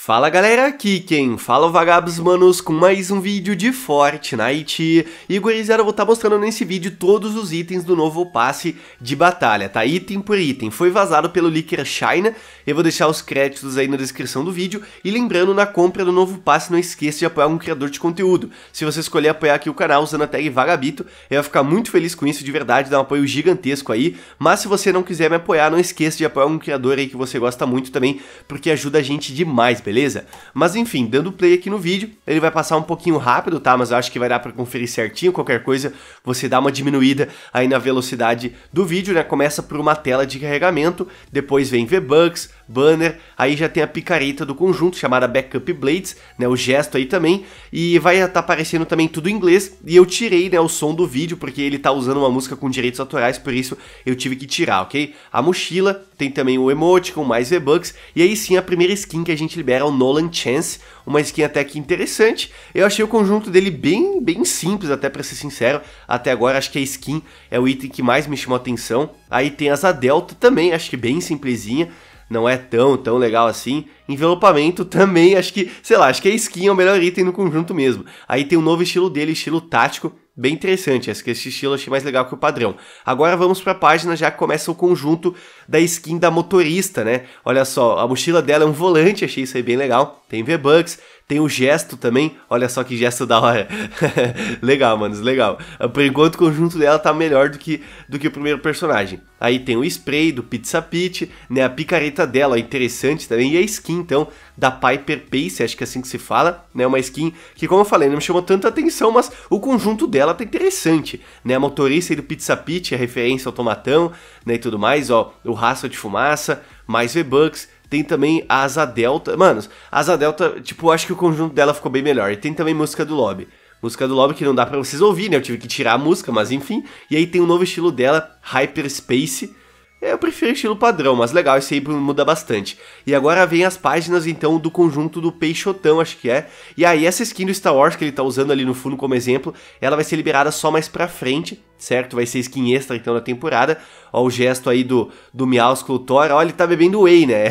Fala galera, aqui quem fala é o Vagabos Manos com mais um vídeo de Fortnite E gurizada, eu vou estar tá mostrando nesse vídeo todos os itens do novo passe de batalha, tá? Item por item, foi vazado pelo Leaker China Eu vou deixar os créditos aí na descrição do vídeo E lembrando, na compra do novo passe não esqueça de apoiar um criador de conteúdo Se você escolher apoiar aqui o canal usando a tag Vagabito Eu vou ficar muito feliz com isso, de verdade, dá um apoio gigantesco aí Mas se você não quiser me apoiar, não esqueça de apoiar um criador aí que você gosta muito também Porque ajuda a gente demais, beleza? Mas enfim, dando play aqui no vídeo, ele vai passar um pouquinho rápido, tá? Mas eu acho que vai dar para conferir certinho, qualquer coisa você dá uma diminuída aí na velocidade do vídeo, né? Começa por uma tela de carregamento, depois vem V-Bucks, banner, aí já tem a picareta do conjunto chamada Backup Blades, né? O gesto aí também, e vai estar tá aparecendo também tudo em inglês, e eu tirei, né, o som do vídeo porque ele tá usando uma música com direitos autorais, por isso eu tive que tirar, ok? A mochila tem também o Emoticon, mais V-Bucks, e aí sim a primeira skin que a gente libera é o Nolan Chance, uma skin até que interessante. Eu achei o conjunto dele bem, bem simples, até para ser sincero. Até agora acho que a skin é o item que mais me chamou a atenção. Aí tem as a Delta também, acho que bem simplesinha não é tão, tão legal assim. Envelopamento também, acho que, sei lá, acho que a skin é o melhor item no conjunto mesmo. Aí tem um novo estilo dele, estilo tático, bem interessante. Essa que esse estilo eu achei mais legal que o padrão. Agora vamos para a página já que começa o conjunto da skin da motorista, né? Olha só, a mochila dela é um volante, achei isso aí bem legal. Tem V-Bucks, tem o gesto também. Olha só que gesto da hora. legal, manos, é legal. Por enquanto o conjunto dela tá melhor do que, do que o primeiro personagem. Aí tem o spray do Pizza Pit, né? A picareta dela é interessante também. E a skin, então, da Piper Pace, acho que é assim que se fala, né? Uma skin que, como eu falei, não me chamou tanta atenção, mas o conjunto dela tá interessante, né? A motorista aí do Pizza Pit, a referência ao tomatão, né? E tudo mais, ó. O rastro de fumaça, mais V-Bucks tem também a Asa Delta. Mano, a Asa Delta, tipo, acho que o conjunto dela ficou bem melhor. E tem também música do Lobby. Música do Lobby que não dá para vocês ouvir, né? Eu tive que tirar a música, mas enfim. E aí tem um novo estilo dela, Hyperspace é, eu prefiro estilo padrão, mas legal, isso aí muda bastante. E agora vem as páginas então do conjunto do Peixotão, acho que é. E aí essa skin do Star Wars que ele tá usando ali no fundo como exemplo, ela vai ser liberada só mais pra frente, certo? Vai ser skin extra então da temporada. Ó o gesto aí do, do o Thor, ó ele tá bebendo whey, né?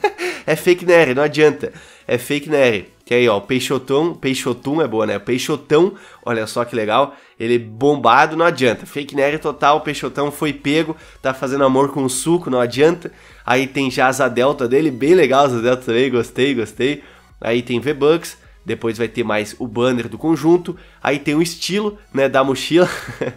é fake Nery, não adianta, é fake Nery. Que aí, ó, o Peixotão, Peixotum é boa, né? O Peixotão, olha só que legal, ele é bombado, não adianta. Fake nerd total, o Peixotão foi pego, tá fazendo amor com suco, não adianta. Aí tem já a Delta dele, bem legal a Delta também, gostei, gostei. Aí tem V-Bucks, depois vai ter mais o banner do conjunto, aí tem o estilo, né, da mochila.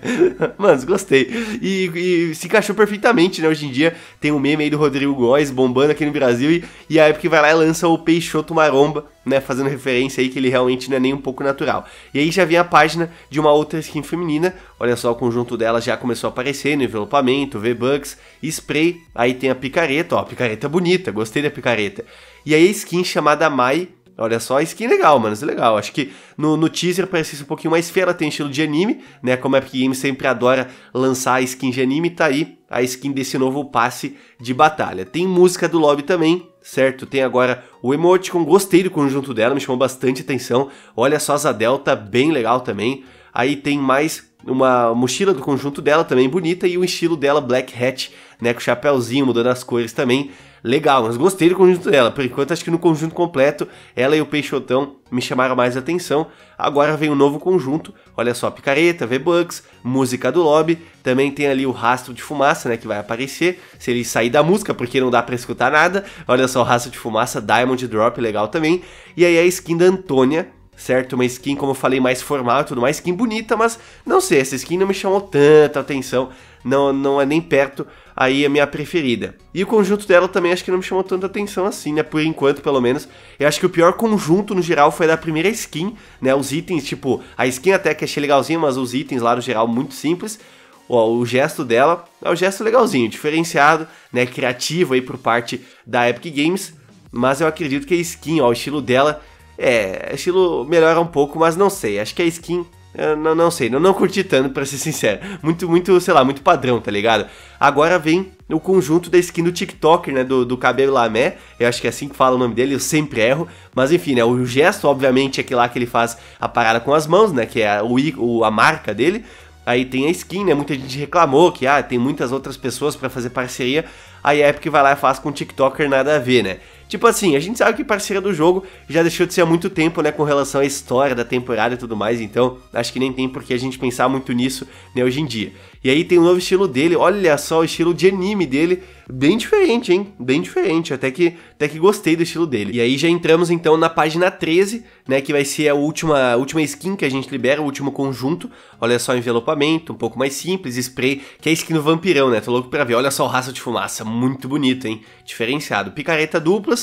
Mano, gostei. E, e, se encaixou perfeitamente, né? Hoje em dia tem o um meme aí do Rodrigo Góes bombando aqui no Brasil e, e a Epic vai lá e lança o Peixoto Maromba, né, fazendo referência aí que ele realmente não é nem um pouco natural. E aí já vem a página de uma outra skin feminina, olha só, o conjunto dela já começou a aparecer no envelopamento, V-Bucks, spray, aí tem a picareta, ó, a picareta bonita, gostei da picareta. E aí a skin chamada Mai Olha só, skin legal, mano, isso é legal. Acho que no, no teaser parece isso um pouquinho mais feia, ela tem estilo de anime, né? Como a Epic Games sempre adora lançar skin de anime, tá aí a skin desse novo passe de batalha. Tem música do lobby também, certo? Tem agora o Emoticon, gostei do conjunto dela, me chamou bastante atenção. Olha só, a Delta, bem legal também. Aí tem mais uma mochila do conjunto dela também bonita e o estilo dela Black Hat, né, com chapéuzinho mudando as cores também legal, mas gostei do conjunto dela. Por enquanto, acho que no conjunto completo, ela e o Peixotão me chamaram mais atenção. Agora vem um novo conjunto, olha só, Picareta, V-Bucks, música do lobby, também tem ali o rastro de fumaça, né, que vai aparecer, se ele sair da música, porque não dá para escutar nada. Olha só, o rastro de fumaça, Diamond Drop, legal também. E aí a skin da Antônia, certo? Uma skin, como eu falei, mais formal e tudo mais, skin bonita, mas não sei, essa skin não me chamou tanta atenção não, não é nem perto aí é a minha preferida. E o conjunto dela também acho que não me chamou tanta atenção assim, né? Por enquanto, pelo menos. Eu acho que o pior conjunto no geral foi da primeira skin, né? Os itens, tipo, a skin até que achei legalzinho mas os itens lá no geral muito simples. o gesto dela é um gesto legalzinho, diferenciado, né? Criativo aí por parte da Epic Games. Mas eu acredito que a skin, ó, o estilo dela é, estilo melhora um pouco, mas não sei. Acho que a skin eu não, não sei, não não curti tanto, pra ser sincero. Muito, muito, sei lá, muito padrão, tá ligado? Agora vem o conjunto da skin do TikToker, né? Do, do cabelo Lamé. Eu acho que é assim que fala o nome dele, eu sempre erro. Mas enfim, né? O gesto, obviamente, é aquele lá que ele faz a parada com as mãos, né? Que é o, o a marca dele. Aí tem a skin, né? Muita gente reclamou que ah, tem muitas outras pessoas para fazer parceria. Aí a Epic vai lá e faz com o TikToker nada a ver, né? Tipo assim, a gente sabe que parceira do jogo já deixou de ser há muito tempo, né, com relação à história da temporada e tudo mais, então acho que nem tem por que a gente pensar muito nisso, né, hoje em dia. E aí tem o um novo estilo dele, olha só o estilo de anime dele, bem diferente, hein? Bem diferente, até que, até que gostei do estilo dele. E aí já entramos então na página 13, né, que vai ser a última, a última skin que a gente libera, o último conjunto. Olha só o envelopamento, um pouco mais simples, spray, que é a skin do vampirão, né? Tô louco pra ver. Olha só o raça de fumaça, muito bonito, hein? Diferenciado. Picareta duplas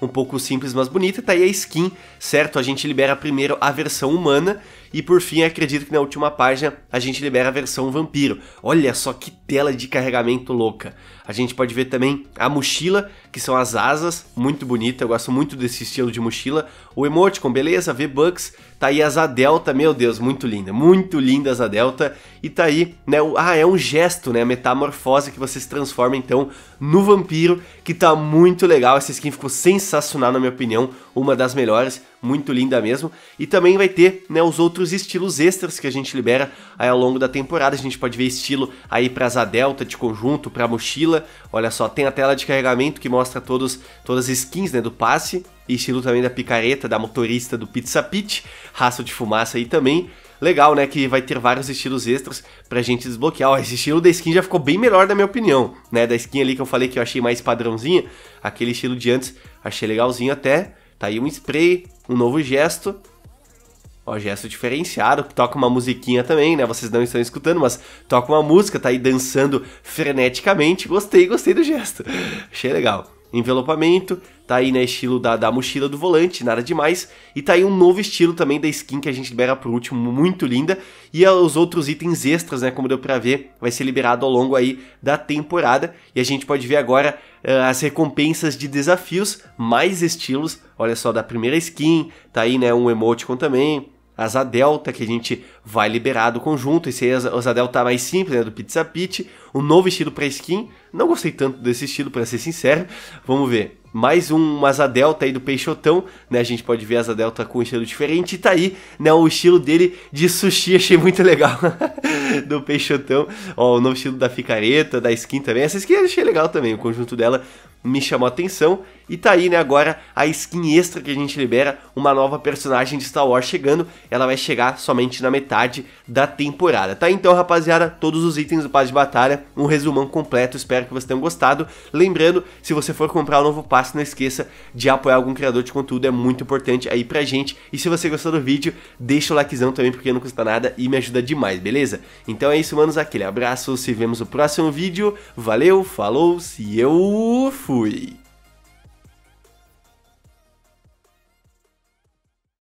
um pouco simples, mas bonita. Tá aí a skin, certo? A gente libera primeiro a versão humana e por fim, acredito que na última página a gente libera a versão vampiro. Olha só que tela de carregamento louca. A gente pode ver também a mochila, que são as asas, muito bonita, eu gosto muito desse estilo de mochila. O emoticon, beleza, V-Bucks, tá aí a delta, meu Deus, muito linda, muito linda a delta. E tá aí, né, o, ah, é um gesto, né, a metamorfose que você se transforma então no vampiro, que tá muito legal, essa skin ficou sensacional sensacional, na minha opinião, uma das melhores, muito linda mesmo. E também vai ter né, os outros estilos extras que a gente libera aí ao longo da temporada. A gente pode ver estilo aí para asa delta de conjunto, para mochila. Olha só, tem a tela de carregamento que mostra todos, todas as skins né, do passe. estilo também da picareta, da motorista do Pizza Pit, raça de fumaça aí também Legal, né? Que vai ter vários estilos extras pra gente desbloquear. Ó, esse estilo da skin já ficou bem melhor, na minha opinião, né? Da skin ali que eu falei que eu achei mais padrãozinha, aquele estilo de antes, achei legalzinho até. Tá aí um spray, um novo gesto. Ó, gesto diferenciado, que toca uma musiquinha também, né? Vocês não estão escutando, mas toca uma música, tá aí dançando freneticamente. Gostei, gostei do gesto. Achei legal envelopamento, tá aí né, estilo da, da mochila do volante, nada demais, e tá aí um novo estilo também da skin que a gente libera por último, muito linda, e os outros itens extras, né, como deu pra ver, vai ser liberado ao longo aí da temporada, e a gente pode ver agora uh, as recompensas de desafios, mais estilos, olha só, da primeira skin, tá aí né, um emoticon também, asa delta, que a gente vai liberar do conjunto. Esse asa delta tá mais simples, né, do Pizza Pit. Um novo estilo para skin. Não gostei tanto desse estilo, para ser sincero. Vamos ver. Mais um asa delta aí do Peixotão, né? A gente pode ver asa delta com um estilo diferente. E tá aí, né? O estilo dele de sushi, achei muito legal. do Peixotão. Ó, o novo estilo da ficareta, da skin também. Essa skin eu achei legal também. O conjunto dela me chamou a atenção. E tá aí, né, agora a skin extra que a gente libera, uma nova personagem de Star Wars chegando. Ela vai chegar somente na metade da temporada. Tá então, rapaziada, todos os itens do passe de batalha, um resumão completo, espero que vocês tenham gostado. Lembrando, se você for comprar o um novo passe, não esqueça de apoiar algum criador de conteúdo, é muito importante aí pra gente. E se você gostou do vídeo, deixa o likezão também, porque não custa nada e me ajuda demais, beleza? Então é isso, manos, aquele abraço, se vemos no próximo vídeo. Valeu, falou, se eu fui!